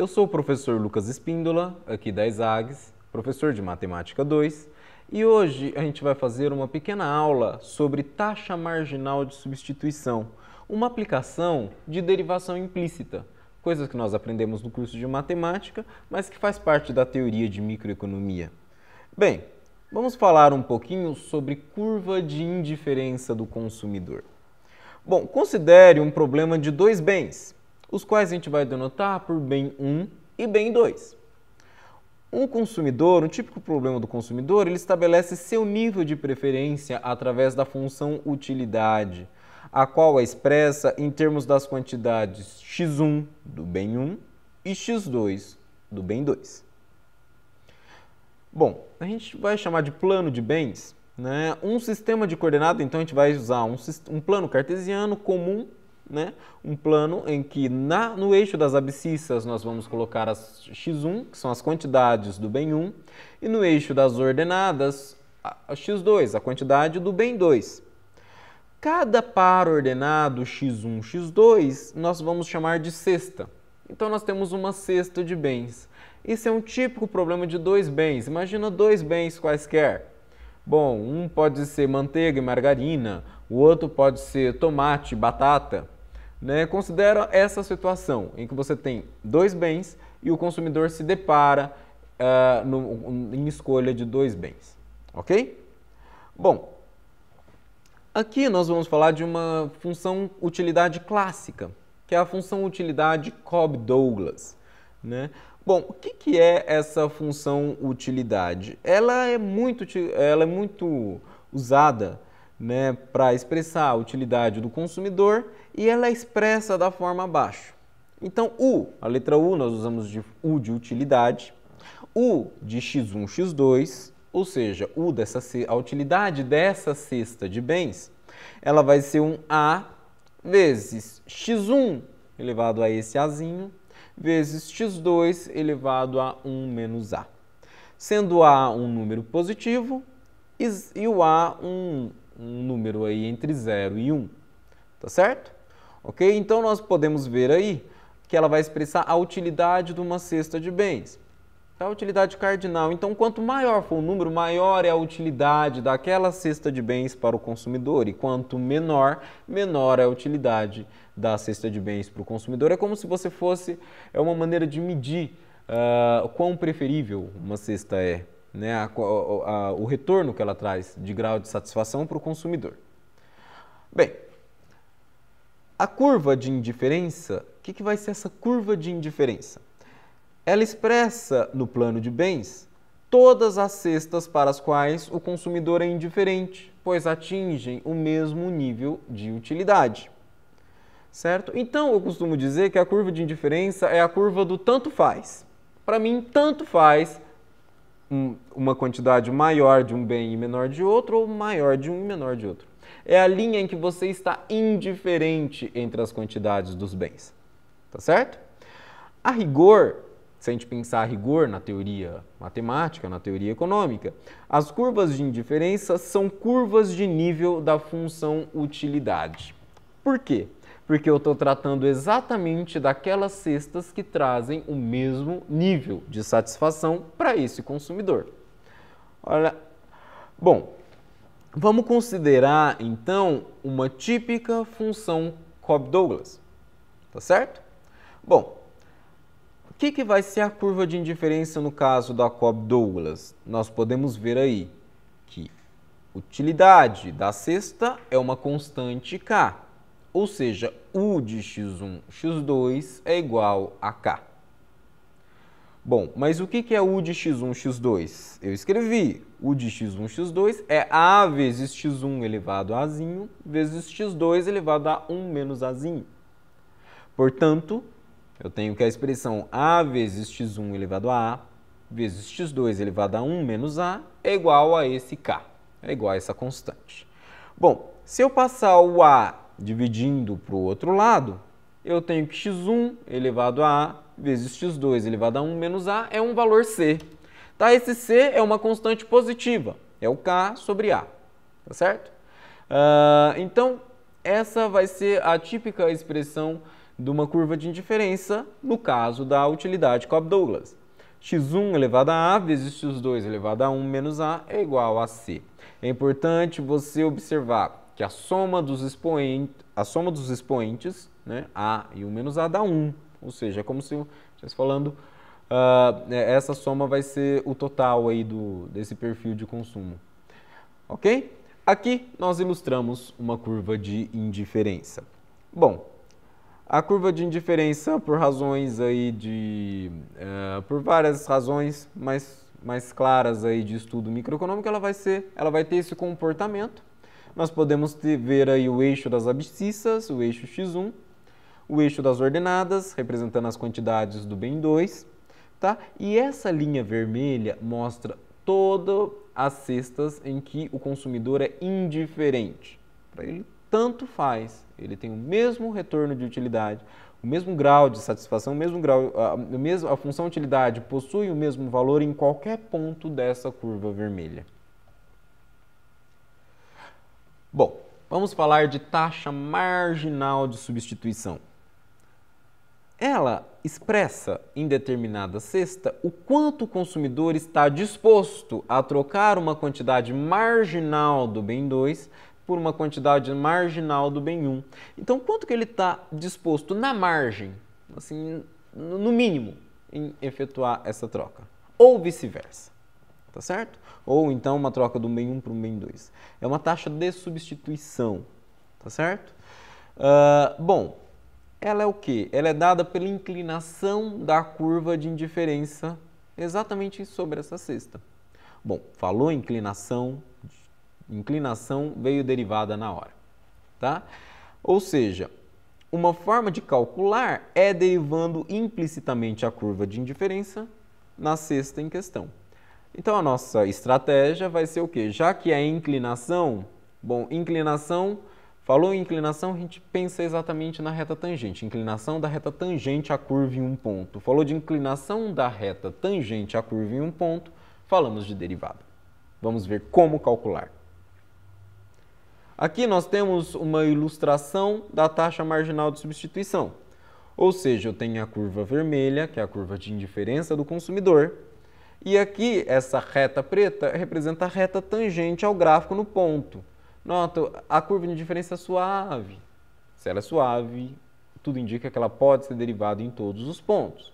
Eu sou o professor Lucas Espíndola, aqui da ESAGS, professor de Matemática 2, e hoje a gente vai fazer uma pequena aula sobre taxa marginal de substituição, uma aplicação de derivação implícita, coisas que nós aprendemos no curso de Matemática, mas que faz parte da teoria de microeconomia. Bem, vamos falar um pouquinho sobre curva de indiferença do consumidor. Bom, considere um problema de dois bens, os quais a gente vai denotar por bem 1 e bem 2. Um consumidor, um típico problema do consumidor, ele estabelece seu nível de preferência através da função utilidade, a qual é expressa em termos das quantidades x1 do bem 1 e x2 do bem 2. Bom, a gente vai chamar de plano de bens né, um sistema de coordenada, então a gente vai usar um, um plano cartesiano comum né? um plano em que na, no eixo das abscissas nós vamos colocar as x1, que são as quantidades do bem 1, e no eixo das ordenadas, a, a x2, a quantidade do bem 2. Cada par ordenado x1, x2, nós vamos chamar de cesta. Então nós temos uma cesta de bens. Isso é um típico problema de dois bens. Imagina dois bens quaisquer. Bom, um pode ser manteiga e margarina, o outro pode ser tomate, e batata. Né? Considera essa situação em que você tem dois bens e o consumidor se depara uh, no, em escolha de dois bens, ok? Bom, aqui nós vamos falar de uma função utilidade clássica, que é a função utilidade Cobb-Douglas, né? Bom, o que, que é essa função utilidade? Ela é muito, ela é muito usada né, para expressar a utilidade do consumidor e ela é expressa da forma abaixo. Então, U, a letra U nós usamos de U de utilidade, U de X1, X2, ou seja, U dessa, a utilidade dessa cesta de bens, ela vai ser um A vezes X1 elevado a esse Azinho, vezes X2 elevado a 1 menos A. Sendo A um número positivo e o A um um número aí entre 0 e 1, um, tá certo? Ok? Então nós podemos ver aí que ela vai expressar a utilidade de uma cesta de bens. Tá? A utilidade cardinal. Então, quanto maior for o número, maior é a utilidade daquela cesta de bens para o consumidor. E quanto menor, menor é a utilidade da cesta de bens para o consumidor. É como se você fosse. É uma maneira de medir uh, quão preferível uma cesta é né, a, a, a, o retorno que ela traz de grau de satisfação para o consumidor. Bem, a curva de indiferença, o que, que vai ser essa curva de indiferença? Ela expressa no plano de bens todas as cestas para as quais o consumidor é indiferente, pois atingem o mesmo nível de utilidade. Certo? Então eu costumo dizer que a curva de indiferença é a curva do tanto faz. Para mim, tanto faz um, uma quantidade maior de um bem e menor de outro, ou maior de um e menor de outro. É a linha em que você está indiferente entre as quantidades dos bens. Tá certo? A rigor, se a gente pensar a rigor na teoria matemática, na teoria econômica, as curvas de indiferença são curvas de nível da função utilidade. Por quê? porque eu estou tratando exatamente daquelas cestas que trazem o mesmo nível de satisfação para esse consumidor. Olha, bom, vamos considerar então uma típica função Cobb-Douglas, tá certo? Bom, o que, que vai ser a curva de indiferença no caso da Cobb-Douglas? Nós podemos ver aí que utilidade da cesta é uma constante K ou seja, U de x1, x2 é igual a K. Bom, mas o que é U de x1, x2? Eu escrevi. U de x1, x2 é A vezes x1 elevado a Azinho vezes x2 elevado a 1 menos Azinho. Portanto, eu tenho que a expressão A vezes x1 elevado a A vezes x2 elevado a 1 menos A é igual a esse K, é igual a essa constante. Bom, se eu passar o A dividindo para o outro lado, eu tenho que x1 elevado a a vezes x2 elevado a 1 menos a é um valor c. Tá? Esse c é uma constante positiva, é o k sobre a, tá certo? Uh, então, essa vai ser a típica expressão de uma curva de indiferença no caso da utilidade Cobb-Douglas. x1 elevado a a vezes x2 elevado a 1 menos a é igual a c. É importante você observar que a soma dos expoentes, a soma dos expoentes, né, a e o menos a dá 1. Ou seja, é como se estivesse falando, uh, essa soma vai ser o total aí do, desse perfil de consumo. Ok? Aqui nós ilustramos uma curva de indiferença. Bom, a curva de indiferença por razões aí de, uh, por várias razões mais, mais claras aí de estudo microeconômico, ela vai ser, ela vai ter esse comportamento nós podemos ter, ver aí o eixo das abscissas, o eixo x1, o eixo das ordenadas, representando as quantidades do bem 2, tá? E essa linha vermelha mostra todas as cestas em que o consumidor é indiferente. Para ele, tanto faz, ele tem o mesmo retorno de utilidade, o mesmo grau de satisfação, o mesmo grau, a, a, a função utilidade possui o mesmo valor em qualquer ponto dessa curva vermelha. Bom, vamos falar de taxa marginal de substituição. Ela expressa em determinada cesta o quanto o consumidor está disposto a trocar uma quantidade marginal do bem 2 por uma quantidade marginal do bem 1. Um. Então, quanto que ele está disposto na margem, assim, no mínimo, em efetuar essa troca? Ou vice-versa tá certo? Ou então uma troca do MEI 1 para o MEI 2. É uma taxa de substituição, tá certo? Uh, bom, ela é o que? Ela é dada pela inclinação da curva de indiferença exatamente sobre essa cesta. Bom, falou inclinação, inclinação veio derivada na hora, tá? Ou seja, uma forma de calcular é derivando implicitamente a curva de indiferença na cesta em questão. Então a nossa estratégia vai ser o quê? Já que é inclinação, bom, inclinação, falou em inclinação, a gente pensa exatamente na reta tangente, inclinação da reta tangente à curva em um ponto. Falou de inclinação da reta tangente à curva em um ponto, falamos de derivada. Vamos ver como calcular. Aqui nós temos uma ilustração da taxa marginal de substituição. Ou seja, eu tenho a curva vermelha, que é a curva de indiferença do consumidor, e aqui, essa reta preta representa a reta tangente ao gráfico no ponto. Nota, a curva de diferença é suave. Se ela é suave, tudo indica que ela pode ser derivada em todos os pontos.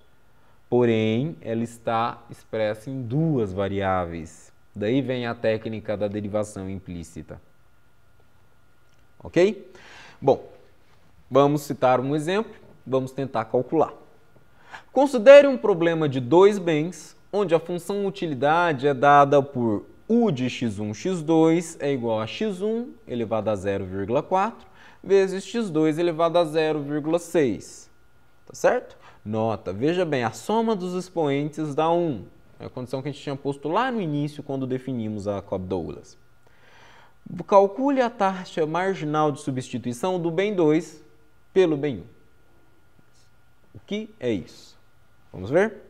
Porém, ela está expressa em duas variáveis. Daí vem a técnica da derivação implícita. Ok? Bom, vamos citar um exemplo, vamos tentar calcular. Considere um problema de dois bens onde a função utilidade é dada por u de x1, x2 é igual a x1 elevado a 0,4 vezes x2 elevado a 0,6. Tá certo? Nota, veja bem, a soma dos expoentes dá 1. É a condição que a gente tinha posto lá no início quando definimos a Cobb-Douglas. Calcule a taxa marginal de substituição do bem 2 pelo bem 1. O que é isso? Vamos ver?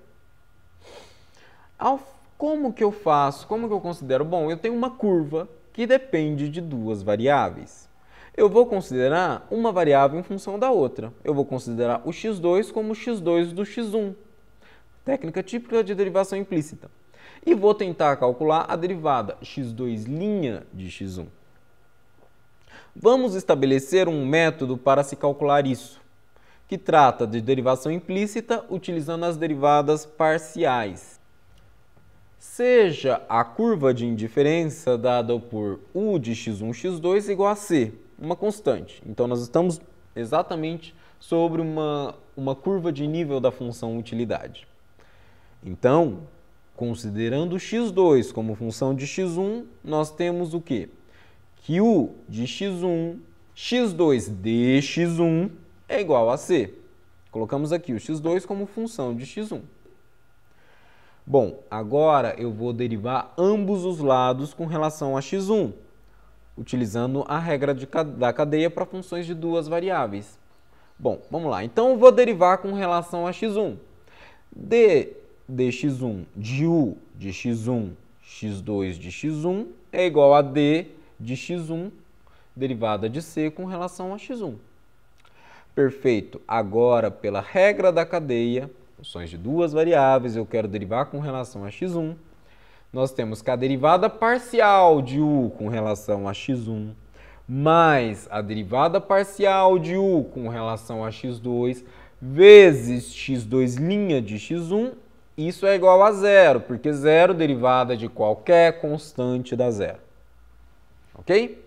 Ao, como que eu faço? Como que eu considero? Bom, eu tenho uma curva que depende de duas variáveis. Eu vou considerar uma variável em função da outra. Eu vou considerar o x2 como x2 do x1. Técnica típica de derivação implícita. E vou tentar calcular a derivada x2' de x1. Vamos estabelecer um método para se calcular isso, que trata de derivação implícita utilizando as derivadas parciais seja a curva de indiferença dada por U de x1, x2 é igual a C, uma constante. Então, nós estamos exatamente sobre uma, uma curva de nível da função utilidade. Então, considerando x2 como função de x1, nós temos o quê? Que U de x1, x2 de x1 é igual a C. Colocamos aqui o x2 como função de x1. Bom, agora eu vou derivar ambos os lados com relação a x1, utilizando a regra de, da cadeia para funções de duas variáveis. Bom, vamos lá. Então eu vou derivar com relação a x1. d dx1 de u de x1, x2 de x1 é igual a d de x1 derivada de c com relação a x1. Perfeito. Agora, pela regra da cadeia, funções de duas variáveis, eu quero derivar com relação a x1. Nós temos que a derivada parcial de u com relação a x1 mais a derivada parcial de u com relação a x2 vezes x2' de x1, isso é igual a zero, porque zero derivada de qualquer constante dá zero. Ok?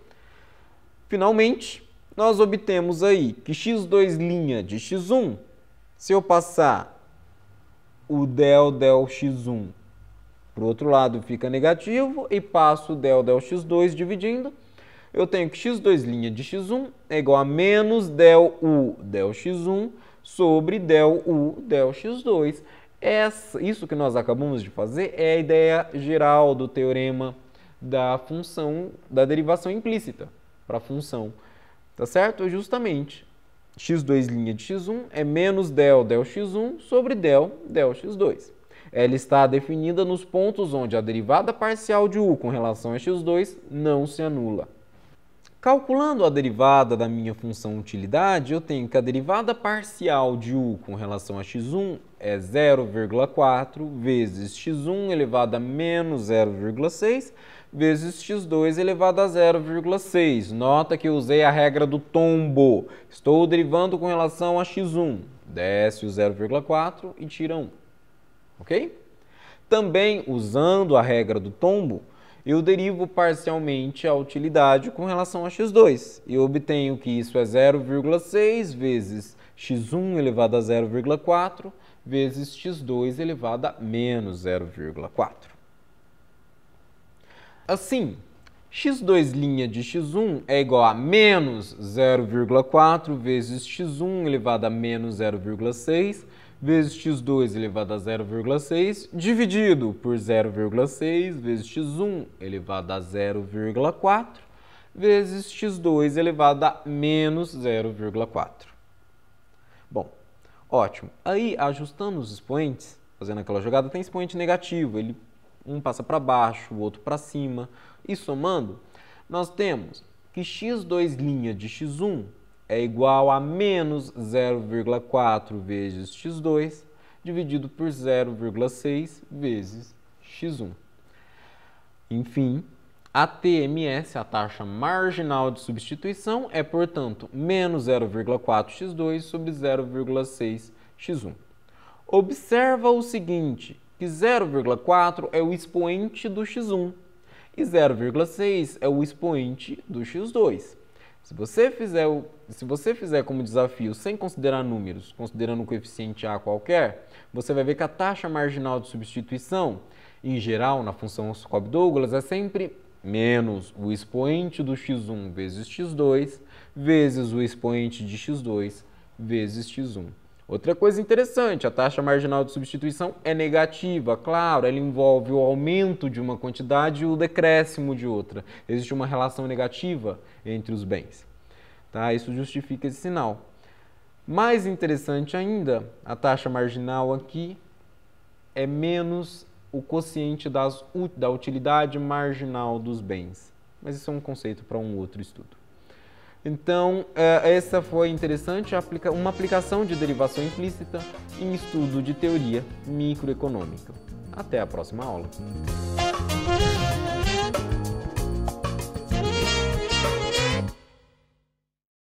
Finalmente, nós obtemos aí que x2' de x1, se eu passar o del del x1 para o outro lado fica negativo e passo o del del x2 dividindo. Eu tenho que x2' linha de x1 é igual a menos del u del x1 sobre del u del x2. Essa, isso que nós acabamos de fazer é a ideia geral do teorema da função da derivação implícita para a função, tá certo? Justamente x2 linha de x1 é menos del del x1 sobre del del x2. Ela está definida nos pontos onde a derivada parcial de u com relação a x2 não se anula. Calculando a derivada da minha função utilidade, eu tenho que a derivada parcial de u com relação a x1 é 0,4 vezes x1 elevado a menos 0,6 vezes x2 elevado a 0,6. Nota que eu usei a regra do tombo. Estou derivando com relação a x1. Desce o 0,4 e tira 1. Ok? Também usando a regra do tombo, eu derivo parcialmente a utilidade com relação a x2 e obtenho que isso é 0,6 vezes x1 elevado a 0,4 vezes x2 elevado a menos 0,4. Assim, x2' linha de x1 é igual a menos 0,4 vezes x1 elevado a menos 0,6 vezes x2 elevado a 0,6 dividido por 0,6 vezes x1 elevado a 0,4 vezes x2 elevado a menos 0,4. Bom, ótimo. Aí, ajustando os expoentes, fazendo aquela jogada, tem expoente negativo, ele um passa para baixo, o outro para cima, e somando, nós temos que x2' de x1 é igual a menos 0,4 vezes x2 dividido por 0,6 vezes x1. Enfim, a TMS, a taxa marginal de substituição, é, portanto, menos 0,4x2 sobre 0,6x1. Observa o seguinte, que 0,4 é o expoente do x1 e 0,6 é o expoente do x2. Se você fizer, o, se você fizer como desafio sem considerar números, considerando um coeficiente A qualquer, você vai ver que a taxa marginal de substituição, em geral, na função Cobb-Douglas, é sempre menos o expoente do x1 vezes x2 vezes o expoente de x2 vezes x1. Outra coisa interessante, a taxa marginal de substituição é negativa, claro, ela envolve o aumento de uma quantidade e o decréscimo de outra. Existe uma relação negativa entre os bens. Tá? Isso justifica esse sinal. Mais interessante ainda, a taxa marginal aqui é menos o quociente das, da utilidade marginal dos bens. Mas isso é um conceito para um outro estudo. Então, é, essa foi interessante, uma aplicação de derivação implícita em estudo de teoria microeconômica. Até a próxima aula.